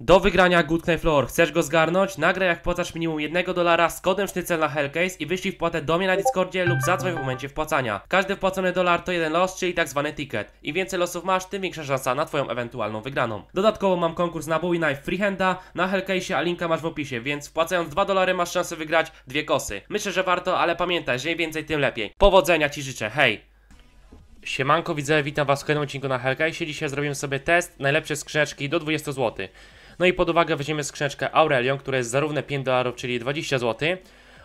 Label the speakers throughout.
Speaker 1: Do wygrania Good Knife Lore. Chcesz go zgarnąć? Nagraj jak płacasz minimum 1 dolara z kodem sztycel na Hellcase i wyślij wpłatę do mnie na Discordzie lub zadzwoń w momencie wpłacania. Każdy wpłacony dolar to jeden los, czyli tak zwany ticket. Im więcej losów masz, tym większa szansa na twoją ewentualną wygraną. Dodatkowo mam konkurs na Bowie Knife Freehanda na Hellcase, a linka masz w opisie, więc wpłacając 2 dolary masz szansę wygrać dwie kosy. Myślę, że warto, ale pamiętaj, że im więcej tym lepiej. Powodzenia ci życzę, hej! Siemanko widzę, witam was w kolejnym odcinku na Hellcase. Dzisiaj zrobimy sobie test najlepsze skrzeczki do 20 zł. No i pod uwagę weźmiemy skrzyneczkę Aurelion, która jest zarówno 5 dolarów, czyli 20 zł,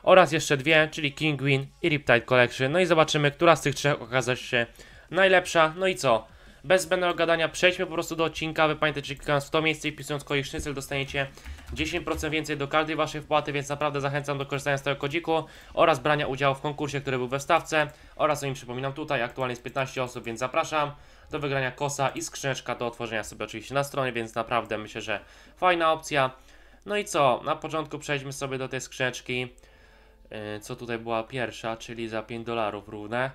Speaker 1: oraz jeszcze dwie, czyli King i Riptide Collection. No i zobaczymy, która z tych trzech okaże się najlepsza. No i co? Bez zbędnego gadania przejdźmy po prostu do odcinka. Wy pamiętajcie, klikając w to miejsce i wpisując kolik sznycel dostaniecie 10% więcej do każdej waszej wpłaty, więc naprawdę zachęcam do korzystania z tego kodziku oraz brania udziału w konkursie, który był we wstawce oraz o nim przypominam tutaj, aktualnie jest 15 osób, więc zapraszam do wygrania kosa i skrzyneczka do otworzenia sobie oczywiście na stronie, więc naprawdę myślę, że fajna opcja. No i co, na początku przejdźmy sobie do tej skrzyneczki, yy, co tutaj była pierwsza, czyli za 5 dolarów równe.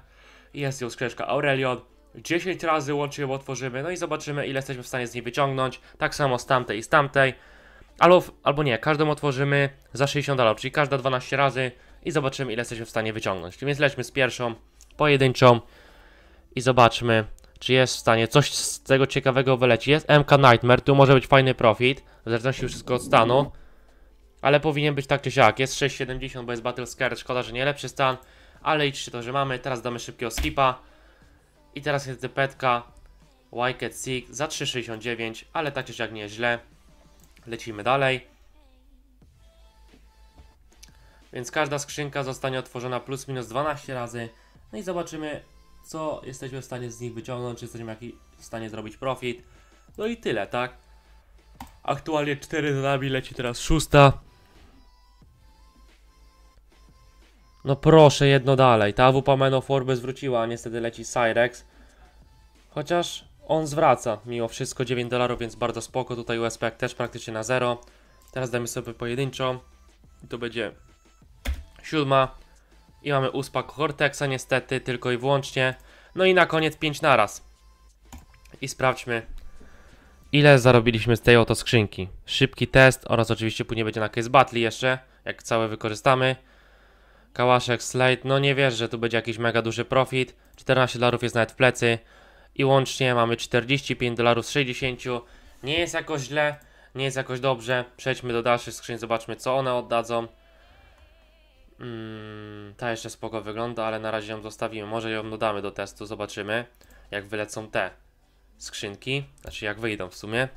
Speaker 1: Jest ją skrzyneczka Aurelion. 10 razy łącznie ją otworzymy, no i zobaczymy ile jesteśmy w stanie z niej wyciągnąć. Tak samo z tamtej i z tamtej. Albo, albo nie, każdą otworzymy za 60 dolarów, czyli każda 12 razy i zobaczymy ile jesteśmy w stanie wyciągnąć. Więc lećmy z pierwszą, pojedynczą i zobaczmy czy jest w stanie coś z tego ciekawego wylecić Jest MK Nightmare, tu może być fajny profit, w zależności wszystko od stanu. Ale powinien być tak czy siak. Jest 6,70, bo jest Battle Scare szkoda, że nie lepszy stan. Ale liczy się to, że mamy. Teraz damy szybkiego skipa. I teraz jest dypetka Wicked y Six za 3,69, ale tak czy jak nie źle. Lecimy dalej. Więc każda skrzynka zostanie otworzona plus minus 12 razy. No i zobaczymy, co jesteśmy w stanie z nich wyciągnąć, czy jesteśmy w stanie zrobić profit. No i tyle, tak? Aktualnie 4 za nami, leci teraz szósta. No proszę, jedno dalej. Ta WP Man of War by zwróciła, a niestety leci Cyrex. Chociaż on zwraca mimo wszystko 9 dolarów, więc bardzo spoko. Tutaj USP też praktycznie na zero. Teraz damy sobie pojedynczo. I to będzie siódma. I mamy uspak Cortexa niestety, tylko i wyłącznie. No i na koniec 5 raz. I sprawdźmy, ile zarobiliśmy z tej oto skrzynki. Szybki test oraz oczywiście później będzie na case battle jeszcze, jak całe wykorzystamy. Kałaszek, Slate, no nie wiesz, że tu będzie jakiś mega duży profit. 14 dolarów jest nawet w plecy. I łącznie mamy 45 dolarów z 60. Nie jest jakoś źle, nie jest jakoś dobrze. Przejdźmy do dalszych skrzyń, zobaczmy co one oddadzą. Hmm, ta jeszcze spoko wygląda, ale na razie ją zostawimy. Może ją dodamy do testu, zobaczymy jak wylecą te skrzynki. Znaczy jak wyjdą w sumie.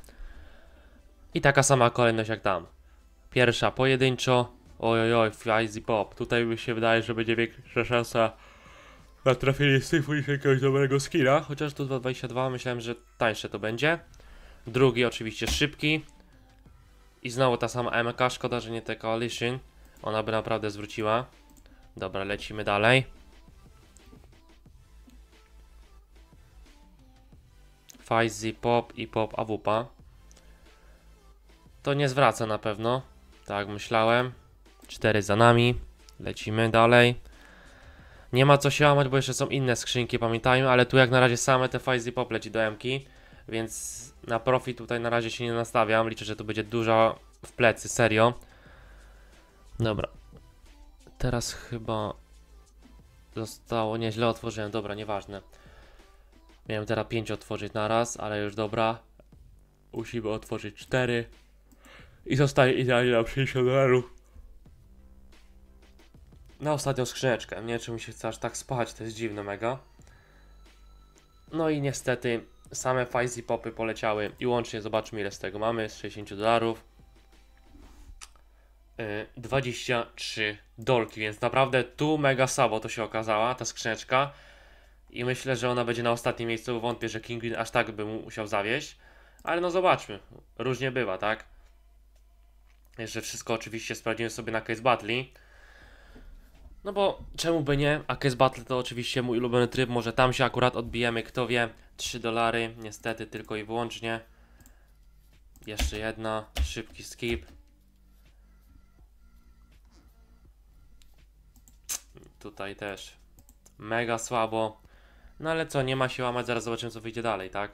Speaker 1: I taka sama kolejność jak tam. Pierwsza pojedynczo, Ojojoj, Flies Pop. Tutaj mi się wydaje, że będzie większa szansa na trafienie z tych jakiegoś dobrego skina. Chociaż tu 2.22 myślałem, że tańsze to będzie. Drugi oczywiście szybki. I znowu ta sama MK, szkoda, że nie te Coalition. Ona by naprawdę zwróciła. Dobra, lecimy dalej. Fizzy Pop i Pop Awupa. To nie zwraca na pewno. Tak myślałem. 4 za nami. Lecimy dalej. Nie ma co się łamać, bo jeszcze są inne skrzynki, pamiętajmy, ale tu jak na razie same te Fizzy popleci leci do Mki, więc na profit tutaj na razie się nie nastawiam. Liczę, że tu będzie duża w plecy, serio. Dobra. Teraz chyba zostało nieźle otworzyłem, dobra, nieważne. Miałem teraz 5 otworzyć na raz, ale już dobra. Musimy otworzyć 4. I zostaje idealnie na 50 dolarów na ostatnią skrzyneczkę. Nie wiem, czy mi się chce aż tak spać, to jest dziwne mega. No i niestety same Fizzy Popy poleciały i łącznie zobaczmy ile z tego mamy, z 60 dolarów. 23 y, dolki, więc naprawdę tu mega słabo to się okazała, ta skrzyneczka. I myślę, że ona będzie na ostatnim miejscu, wątpię, że Kingwin aż tak by mu musiał zawieść. Ale no zobaczmy, różnie bywa, tak? Jeszcze wszystko oczywiście sprawdzimy sobie na Case Battle. No bo czemu by nie? A Case Battle to oczywiście mój ulubiony tryb, może tam się akurat odbijemy, kto wie. 3 dolary, niestety tylko i wyłącznie. Jeszcze jedna, szybki skip. Tutaj też mega słabo. No ale co, nie ma się łamać, zaraz zobaczymy co wyjdzie dalej, tak?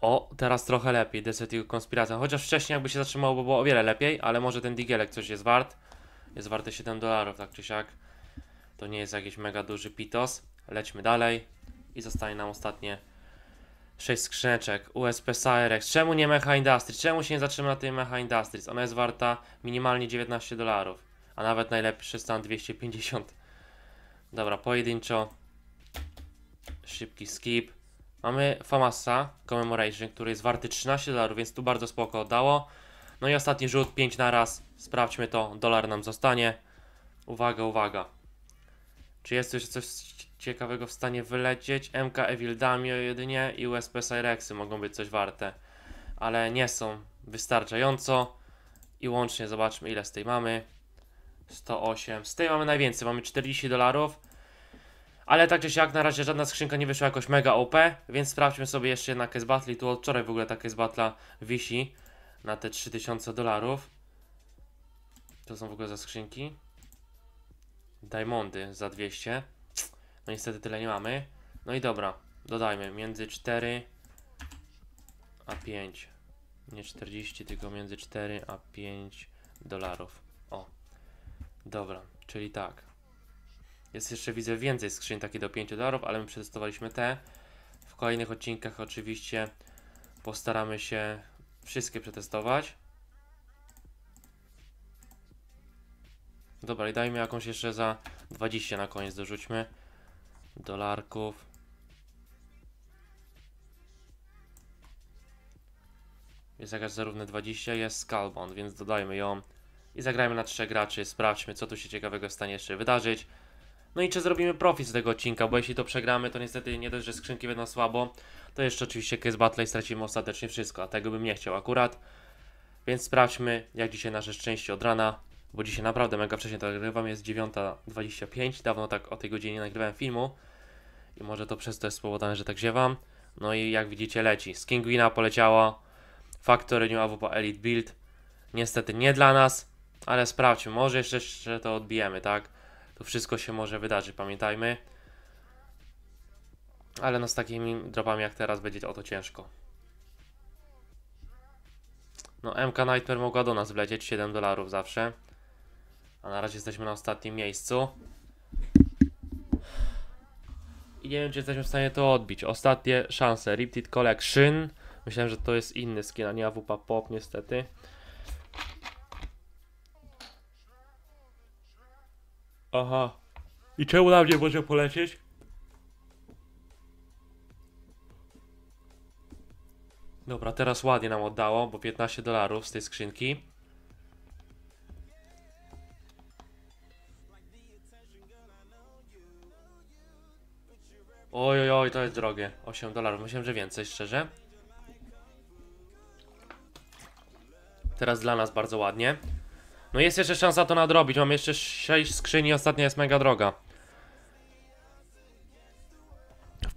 Speaker 1: O, teraz trochę lepiej, Desert jego konspiracja. Chociaż wcześniej jakby się zatrzymało, bo było o wiele lepiej, ale może ten digielek coś jest wart jest warte 7 dolarów, tak czy siak. To nie jest jakiś mega duży pitos. Lećmy dalej i zostanie nam ostatnie 6 skrzyneczek. USP Cyrex. Czemu nie Mecha Industries? Czemu się nie zatrzyma na tej Mecha Industries? Ona jest warta minimalnie 19 dolarów, a nawet najlepszy stan 250. Dobra, pojedynczo. Szybki skip. Mamy Famasa Commemoration, który jest warty 13 dolarów, więc tu bardzo spoko dało. No i ostatni rzut, 5 na raz. Sprawdźmy to, dolar nam zostanie. Uwaga, uwaga. Czy jest jeszcze coś ciekawego w stanie wylecieć? MK Evil Damio jedynie i USP Cyrexy mogą być coś warte. Ale nie są wystarczająco. I łącznie zobaczmy ile z tej mamy. 108. Z tej mamy najwięcej, mamy 40 dolarów. Ale tak czy siak na razie żadna skrzynka nie wyszła jakoś mega OP, więc sprawdźmy sobie jeszcze na Case Battle. Tu od wczoraj w ogóle ta Case Battle wisi na te 3000 dolarów. To są w ogóle za skrzynki. Diamondy za 200. No niestety tyle nie mamy. No i dobra, dodajmy między 4 a 5. Nie 40, tylko między 4 a 5 dolarów. O, dobra, czyli tak. Jest jeszcze, widzę, więcej skrzyń takie do 5 dolarów, ale my przetestowaliśmy te. W kolejnych odcinkach oczywiście postaramy się Wszystkie przetestować. Dobra, i dajmy jakąś jeszcze za 20 na koniec dorzućmy. Dolarków. Jest jakaś zarówno 20, jest Scalbond, więc dodajmy ją. I zagrajmy na trzech graczy, sprawdźmy co tu się ciekawego stanie jeszcze wydarzyć. No i czy zrobimy profit z tego odcinka, bo jeśli to przegramy, to niestety nie dość, że skrzynki będą słabo, to jeszcze oczywiście Case Battle i stracimy ostatecznie wszystko, a tego bym nie chciał akurat. Więc sprawdźmy, jak dzisiaj nasze szczęście od rana, bo dzisiaj naprawdę mega wcześnie to nagrywam, jest 9.25, dawno tak o tej godzinie nie nagrywałem filmu i może to przez to jest spowodowane, że tak ziewam. No i jak widzicie leci, z Kinguina poleciała, Factory New Awopa Elite Build, niestety nie dla nas, ale sprawdźmy, może jeszcze, jeszcze to odbijemy, tak? To wszystko się może wydarzyć, pamiętajmy. Ale no z takimi dropami jak teraz będzie o to ciężko. No MK Nightmare mogła do nas wlecieć, 7 dolarów zawsze. A na razie jesteśmy na ostatnim miejscu. I nie wiem czy jesteśmy w stanie to odbić. Ostatnie szanse, Riptid Collection. Myślałem, że to jest inny skin, a nie AWP Pop niestety. Aha. I czemu na mnie może polecieć? A teraz ładnie nam oddało, bo 15 dolarów z tej skrzynki. Oj, oj, oj, to jest drogie. 8 dolarów, myślałem, że więcej, szczerze. Teraz dla nas bardzo ładnie. No jest jeszcze szansa to nadrobić, mam jeszcze 6 skrzyni, ostatnia jest mega droga.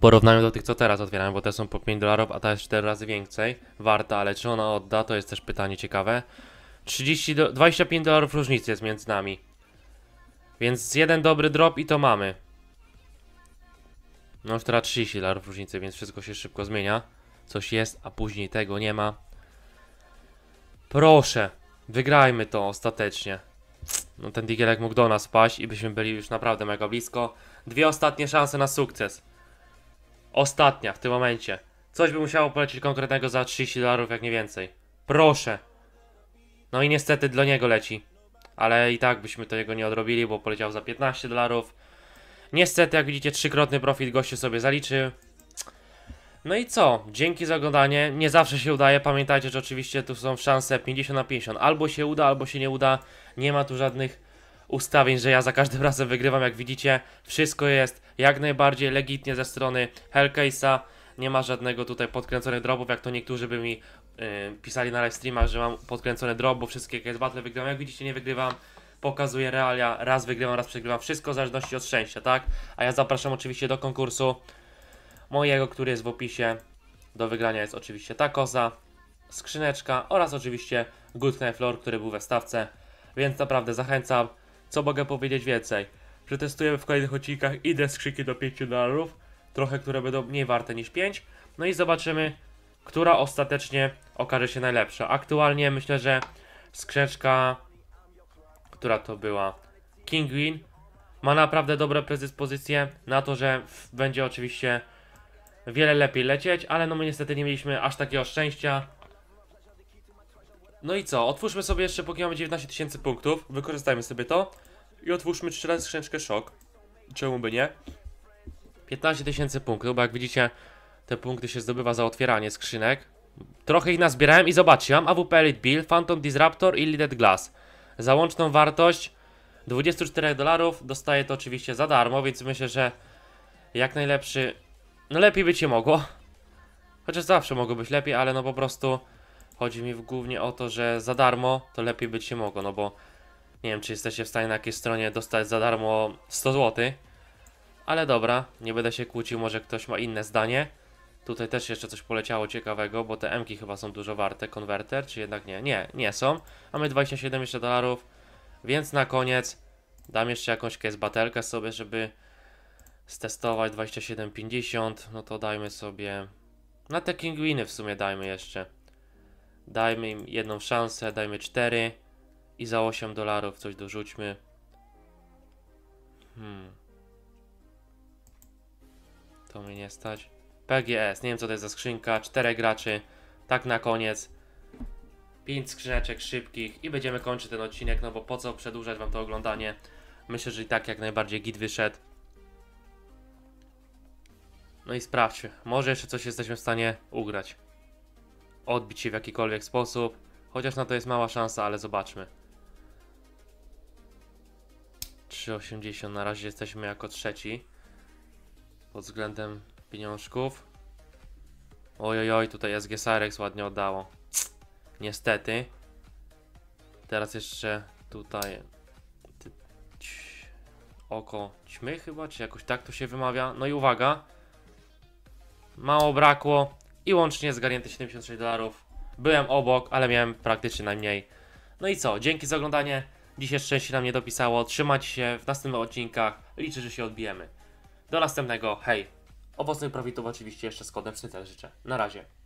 Speaker 1: porównaniu do tych, co teraz otwieramy, bo te są po 5 dolarów, a ta jest 4 razy więcej warta, ale czy ona odda, to jest też pytanie ciekawe. 30 do, 25 dolarów różnicy jest między nami. Więc jeden dobry drop i to mamy. No już teraz 30 dolarów różnicy, więc wszystko się szybko zmienia. Coś jest, a później tego nie ma. Proszę, wygrajmy to ostatecznie. No ten digielek mógł do nas paść i byśmy byli już naprawdę mega blisko. Dwie ostatnie szanse na sukces. Ostatnia w tym momencie. Coś by musiało polecieć konkretnego za 30 dolarów, jak nie więcej. Proszę. No i niestety dla niego leci. Ale i tak byśmy to jego nie odrobili, bo poleciał za 15 dolarów. Niestety, jak widzicie, trzykrotny profit gościu sobie zaliczył. No i co? Dzięki za oglądanie. Nie zawsze się udaje. Pamiętajcie, że oczywiście tu są szanse 50 na 50. Albo się uda, albo się nie uda. Nie ma tu żadnych ustawień, że ja za każdym razem wygrywam, jak widzicie. Wszystko jest jak najbardziej legitnie ze strony Hellcase'a. Nie ma żadnego tutaj podkręconych dropów, jak to niektórzy by mi yy, pisali na live streamach, że mam podkręcone drop, bo wszystkie jakieś battle wygrywam. Jak widzicie, nie wygrywam. Pokazuję realia, raz wygrywam, raz przegrywam. Wszystko w zależności od szczęścia, tak? A ja zapraszam oczywiście do konkursu mojego, który jest w opisie. Do wygrania jest oczywiście ta koza, skrzyneczka oraz oczywiście Good Knife który był we stawce. Więc naprawdę zachęcam. Co mogę powiedzieć więcej? Przetestujemy w kolejnych odcinkach inne skrzyki do 5 dolarów, trochę, które będą mniej warte niż 5, no i zobaczymy, która ostatecznie okaże się najlepsza. Aktualnie myślę, że skrzyneczka, która to była, Kingwin, ma naprawdę dobre predyspozycje na to, że będzie oczywiście wiele lepiej lecieć, ale no my niestety nie mieliśmy aż takiego szczęścia, no i co? Otwórzmy sobie jeszcze, póki mamy 19 tysięcy punktów. Wykorzystajmy sobie to. I otwórzmy trzy razy skrzyneczkę szok. Czemu by nie? 15 tysięcy punktów, bo jak widzicie, te punkty się zdobywa za otwieranie skrzynek. Trochę ich nazbierałem i zobaczcie, mam AWP Elite Bill, Phantom Disruptor i Lidded Glass. Za łączną wartość 24 dolarów dostaję to oczywiście za darmo, więc myślę, że jak najlepszy... No lepiej by nie mogło. Chociaż zawsze mogło być lepiej, ale no po prostu Chodzi mi głównie o to, że za darmo to lepiej być nie mogło, no bo nie wiem, czy jesteście w stanie na jakiej stronie dostać za darmo 100 zł. Ale dobra, nie będę się kłócił, może ktoś ma inne zdanie. Tutaj też jeszcze coś poleciało ciekawego, bo te MK chyba są dużo warte, konwerter, czy jednak nie? Nie, nie są. Mamy 27 jeszcze dolarów, więc na koniec dam jeszcze jakąś case batelkę sobie, żeby stestować 27,50. No to dajmy sobie... Na te kingwiny w sumie dajmy jeszcze. Dajmy im jedną szansę, dajmy 4 i za 8 dolarów coś dorzućmy. Hmm. To mi nie stać. PGS, nie wiem co to jest za skrzynka, 4 graczy. Tak na koniec. 5 skrzyneczek szybkich i będziemy kończyć ten odcinek, no bo po co przedłużać wam to oglądanie. Myślę, że i tak jak najbardziej git wyszedł. No i sprawdźmy, może jeszcze coś jesteśmy w stanie ugrać odbić się w jakikolwiek sposób. Chociaż na to jest mała szansa, ale zobaczmy. 3,80 na razie jesteśmy jako trzeci pod względem pieniążków. Ojojoj, tutaj SG Sarex ładnie oddało. Niestety. Teraz jeszcze tutaj oko ćmy chyba, czy jakoś tak to się wymawia. No i uwaga. Mało brakło i łącznie zgarnięte 76 dolarów. Byłem obok, ale miałem praktycznie najmniej. No i co, dzięki za oglądanie. Dzisiaj szczęście nam nie dopisało. Trzymajcie się w następnych odcinkach. Liczę, że się odbijemy. Do następnego. Hej! Owocnych profitów oczywiście jeszcze z kodem życzę. Na razie.